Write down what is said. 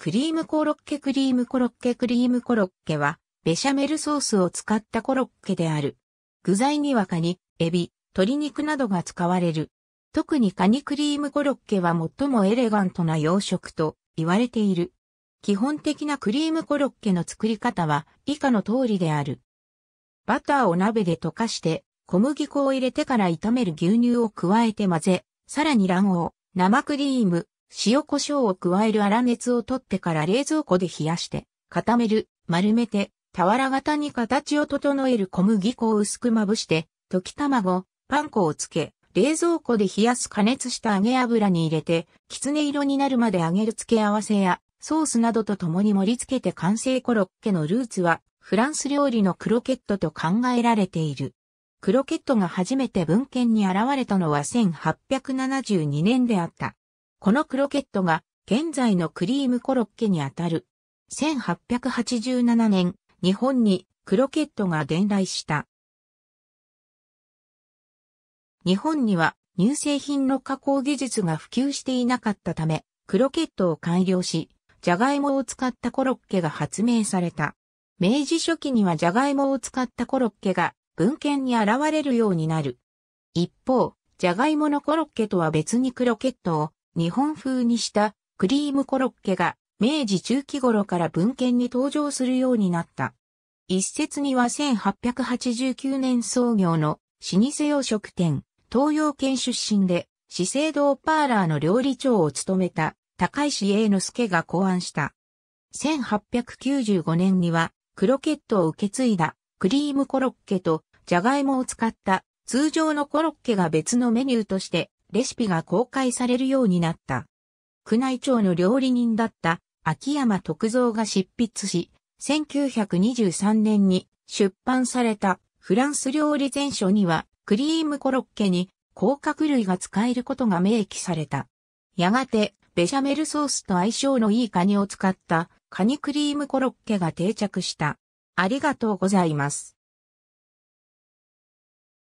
クリームコロッケクリームコロッケクリームコロッケは、ベシャメルソースを使ったコロッケである。具材にはカニ、エビ、鶏肉などが使われる。特にカニクリームコロッケは最もエレガントな洋食と言われている。基本的なクリームコロッケの作り方は以下の通りである。バターを鍋で溶かして小麦粉を入れてから炒める牛乳を加えて混ぜ、さらに卵黄、生クリーム、塩胡椒を加える粗熱を取ってから冷蔵庫で冷やして、固める、丸めて、俵型に形を整える小麦粉を薄くまぶして、溶き卵、パン粉をつけ、冷蔵庫で冷やす加熱した揚げ油に入れて、きつね色になるまで揚げる付け合わせや、ソースなどと共に盛り付けて完成コロッケのルーツは、フランス料理のクロケットと考えられている。クロケットが初めて文献に現れたのは1872年であった。このクロケットが現在のクリームコロッケにあたる。1887年、日本にクロケットが伝来した。日本には乳製品の加工技術が普及していなかったため、クロケットを改良し、ジャガイモを使ったコロッケが発明された。明治初期にはジャガイモを使ったコロッケが文献に現れるようになる。一方、ジャガイモのコロッケとは別にクロケットを日本風にしたクリームコロッケが明治中期頃から文献に登場するようになった。一説には1889年創業の老舗洋食店、東洋圏出身で、資生堂パーラーの料理長を務めた高石英之助が考案した。1895年には、クロケットを受け継いだクリームコロッケとジャガイモを使った通常のコロッケが別のメニューとしてレシピが公開されるようになった。宮内庁の料理人だった秋山徳造が執筆し、1923年に出版されたフランス料理全書にはクリームコロッケに甲殻類が使えることが明記された。やがてベシャメルソースと相性のいいカニを使ったカニクリームコロッケが定着した。ありがとうございます。